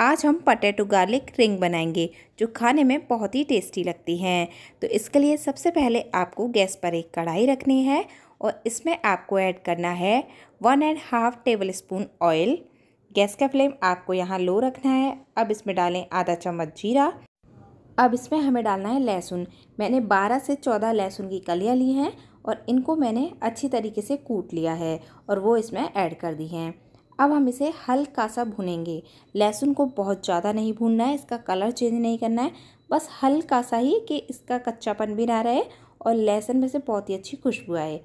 आज हम potato garlic ring बनाएंगे जो खाने में बहुत ही टेस्टी लगती हैं तो इसके लिए सबसे पहले आपको गैस पर एक कढ़ाई रखनी है और इसमें आपको ऐड करना है one and half tablespoon oil gas का फ्लेम आपको यहाँ लो रखना है अब इसमें डालें आधा चम्मच जीरा अब इसमें हमें डालना है लहसुन मैंने बारह से चौदह लहसुन की कलियाँ ली हैं और इनको मैंने अच्छी तरीके से कूट लिया है और वो इसमें ऐड कर दी हैं अब हम इसे हल्का सा भुनेंगे लहसुन को बहुत ज़्यादा नहीं भूनना है इसका कलर चेंज नहीं करना है बस हल्का सा ही कि इसका कच्चापन भी ना रहे और लहसुन में से बहुत ही अच्छी खुशबू आए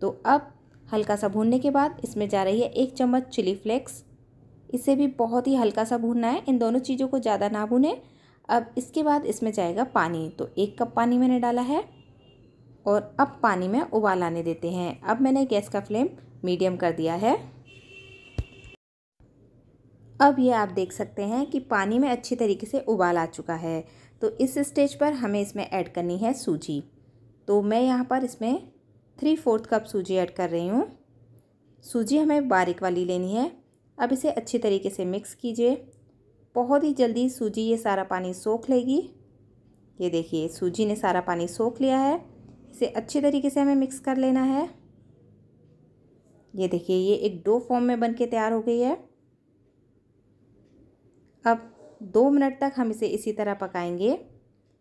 तो अब हल्का सा भूनने के बाद इसमें जा रही है एक चम्मच चिली फ्लेक्स इसे भी बहुत ही हल्का सा भूनना है इन दोनों चीज़ों को ज़्यादा ना भूनें अब इसके बाद इसमें जाएगा पानी तो एक कप पानी मैंने डाला है और अब पानी में उबाल आने देते हैं अब मैंने गैस का फ्लेम मीडियम कर दिया है अब ये आप देख सकते हैं कि पानी में अच्छी तरीके से उबाल आ चुका है तो इस स्टेज पर हमें इसमें ऐड करनी है सूजी तो मैं यहाँ पर इसमें थ्री फोर्थ कप सूजी ऐड कर रही हूँ सूजी हमें बारीक वाली लेनी है अब इसे अच्छी तरीके से मिक्स कीजिए बहुत ही जल्दी सूजी ये सारा पानी सोख लेगी ये देखिए सूजी ने सारा पानी सोख लिया है इसे अच्छे तरीके से हमें मिक्स कर लेना है ये देखिए ये एक डो फॉर्म में बन के तैयार हो गई है अब दो मिनट तक हम इसे इसी तरह पकाएंगे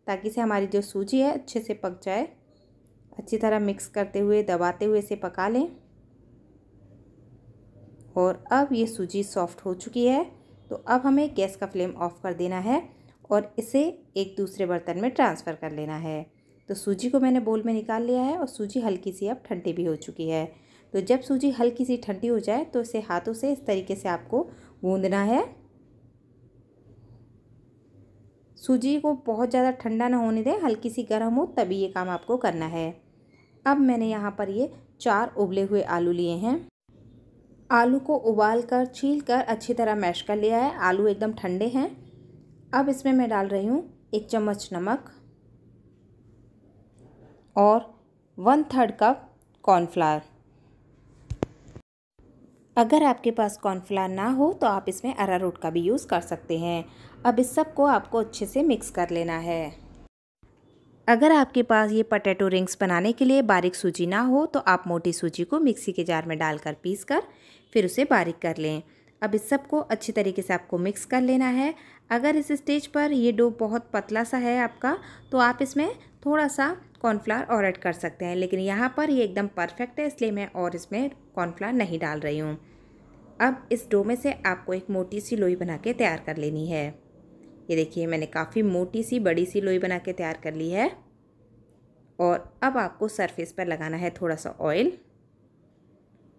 ताकि से हमारी जो सूजी है अच्छे से पक जाए अच्छी तरह मिक्स करते हुए दबाते हुए इसे पका लें और अब ये सूजी सॉफ्ट हो चुकी है तो अब हमें गैस का फ्लेम ऑफ कर देना है और इसे एक दूसरे बर्तन में ट्रांसफ़र कर लेना है तो सूजी को मैंने बोल में निकाल लिया है और सूजी हल्की सी अब ठंडी भी हो चुकी है तो जब सूजी हल्की सी ठंडी हो जाए तो इसे हाथों से इस तरीके से आपको गूँधना है सूजी को बहुत ज़्यादा ठंडा ना होने दें हल्की सी गर्म हो तभी ये काम आपको करना है अब मैंने यहाँ पर ये चार उबले हुए आलू लिए हैं आलू को उबाल कर छील कर अच्छी तरह मैश कर लिया है आलू एकदम ठंडे हैं अब इसमें मैं डाल रही हूँ एक चम्मच नमक और वन थर्ड कप कॉर्नफ्लावर अगर आपके पास कॉर्नफ्लावर ना हो तो आप इसमें अरारोट का भी यूज़ कर सकते हैं अब इस सब को आपको अच्छे से मिक्स कर लेना है अगर आपके पास ये पटेटो रिंग्स बनाने के लिए बारीक सूजी ना हो तो आप मोटी सूजी को मिक्सी के जार में डालकर पीस कर फिर उसे बारीक कर लें अब इस सब को अच्छी तरीके से आपको मिक्स कर लेना है अगर इस स्टेज पर ये डो बहुत पतला सा है आपका तो आप इसमें थोड़ा सा कॉर्नफ्लावर और ऐड कर सकते हैं लेकिन यहाँ पर ये एकदम परफेक्ट है इसलिए मैं और इसमें कॉर्नफ्लावर नहीं डाल रही हूँ अब इस डो में से आपको एक मोटी सी लोई बना के तैयार कर लेनी है ये देखिए मैंने काफ़ी मोटी सी बड़ी सी लोई बना के तैयार कर ली है और अब आपको सरफेस पर लगाना है थोड़ा सा ऑयल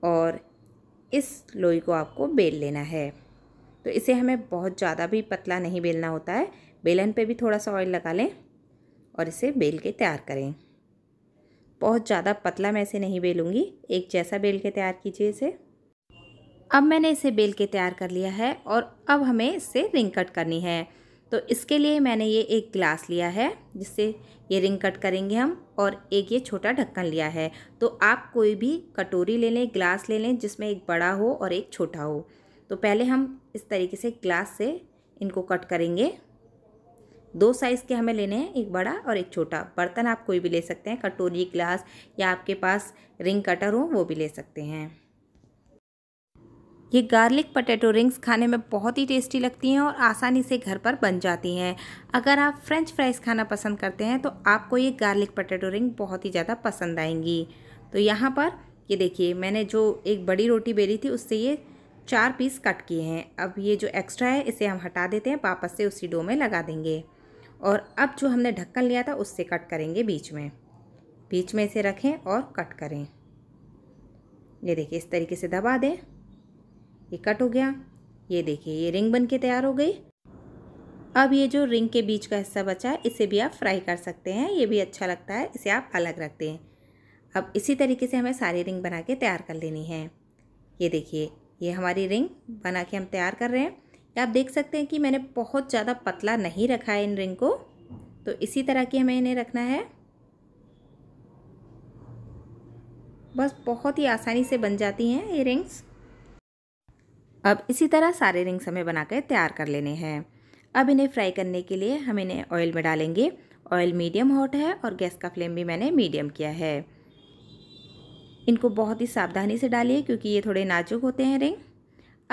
और इस लोई को आपको बेल लेना है तो इसे हमें बहुत ज़्यादा भी पतला नहीं बेलना होता है बेलन पे भी थोड़ा सा ऑयल लगा लें और इसे बेल के तैयार करें बहुत ज़्यादा पतला मैं इसे नहीं बेलूँगी एक जैसा बेल के तैयार कीजिए इसे अब मैंने इसे बेल के तैयार कर लिया है और अब हमें इससे रिंग कट करनी है तो इसके लिए मैंने ये एक ग्लास लिया है जिससे ये रिंग कट करेंगे हम और एक ये छोटा ढक्कन लिया है तो आप कोई भी कटोरी ले लें ग्लास ले लें जिसमें एक बड़ा हो और एक छोटा हो तो पहले हम इस तरीके से ग्लास से इनको कट करेंगे दो साइज़ के हमें लेने हैं एक बड़ा और एक छोटा बर्तन आप कोई भी ले सकते हैं कटोरी ग्लास या आपके पास रिंग कटर हो वो भी ले सकते हैं ये गार्लिक पटेटो रिंग्स खाने में बहुत ही टेस्टी लगती हैं और आसानी से घर पर बन जाती हैं अगर आप फ्रेंच फ्राइज़ खाना पसंद करते हैं तो आपको ये गार्लिक पटेटो रिंग बहुत ही ज़्यादा पसंद आएंगी तो यहाँ पर ये देखिए मैंने जो एक बड़ी रोटी बेली थी उससे ये चार पीस कट किए हैं अब ये जो एक्स्ट्रा है इसे हम हटा देते हैं वापस से उसी डो में लगा देंगे और अब जो हमने ढक्कन लिया था उससे कट करेंगे बीच में बीच में इसे रखें और कट करें ये देखिए इस तरीके से दबा दें ये कट हो गया ये देखिए ये रिंग बन के तैयार हो गई अब ये जो रिंग के बीच का हिस्सा बचा है इसे भी आप फ्राई कर सकते हैं ये भी अच्छा लगता है इसे आप अलग रखते हैं अब इसी तरीके से हमें सारी रिंग बना के तैयार कर लेनी है ये देखिए ये हमारी रिंग बना के हम तैयार कर रहे हैं आप देख सकते हैं कि मैंने बहुत ज़्यादा पतला नहीं रखा है इन रिंग को तो इसी तरह की हमें इन्हें रखना है बस बहुत ही आसानी से बन जाती हैं ये रिंग्स अब इसी तरह सारे रिंग्स हमें बना कर तैयार कर लेने हैं अब इन्हें फ्राई करने के लिए हम इन्हें ऑयल में डालेंगे ऑयल मीडियम हॉट है और गैस का फ्लेम भी मैंने मीडियम किया है इनको बहुत ही सावधानी से डालिए क्योंकि ये थोड़े नाजुक होते हैं रिंग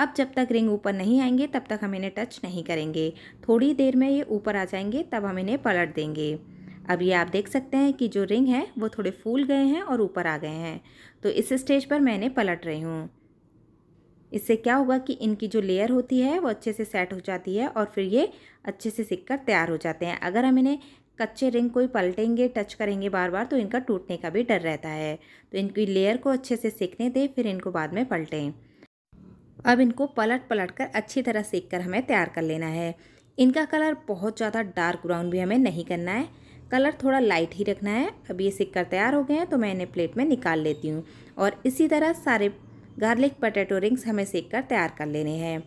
अब जब तक रिंग ऊपर नहीं आएंगे तब तक हम इन्हें टच नहीं करेंगे थोड़ी देर में ये ऊपर आ जाएंगे तब हम इन्हें पलट देंगे अब ये आप देख सकते हैं कि जो रिंग है वो थोड़े फूल गए हैं और ऊपर आ गए हैं तो इस स्टेज पर मैं इन्हें पलट रही हूँ इससे क्या होगा कि इनकी जो लेयर होती है वो अच्छे से सेट हो जाती है और फिर ये अच्छे से सिक कर तैयार हो जाते हैं अगर हम इन्हें कच्चे रिंग कोई पलटेंगे टच करेंगे बार बार तो इनका टूटने का भी डर रहता है तो इनकी लेयर को अच्छे से सिकने दें फिर इनको बाद में पलटें अब इनको पलट पलट कर अच्छी तरह सेक कर हमें तैयार कर लेना है इनका कलर बहुत ज़्यादा डार्क ब्राउन भी हमें नहीं करना है कलर थोड़ा लाइट ही रखना है अब ये सेक कर तैयार हो गए हैं तो मैं इन्हें प्लेट में निकाल लेती हूँ और इसी तरह सारे गार्लिक पटेटो रिंग्स हमें सेक कर तैयार कर लेने हैं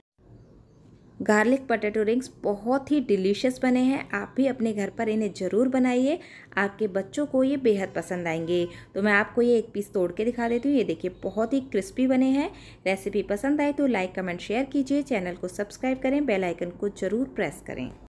गार्लिक पटेटो रिंग्स बहुत ही डिलीशियस बने हैं आप भी अपने घर पर इन्हें ज़रूर बनाइए आपके बच्चों को ये बेहद पसंद आएंगे तो मैं आपको ये एक पीस तोड़ के दिखा देती हूँ ये देखिए बहुत ही क्रिस्पी बने हैं रेसिपी पसंद आए तो लाइक कमेंट शेयर कीजिए चैनल को सब्सक्राइब करें बेलाइकन को ज़रूर प्रेस करें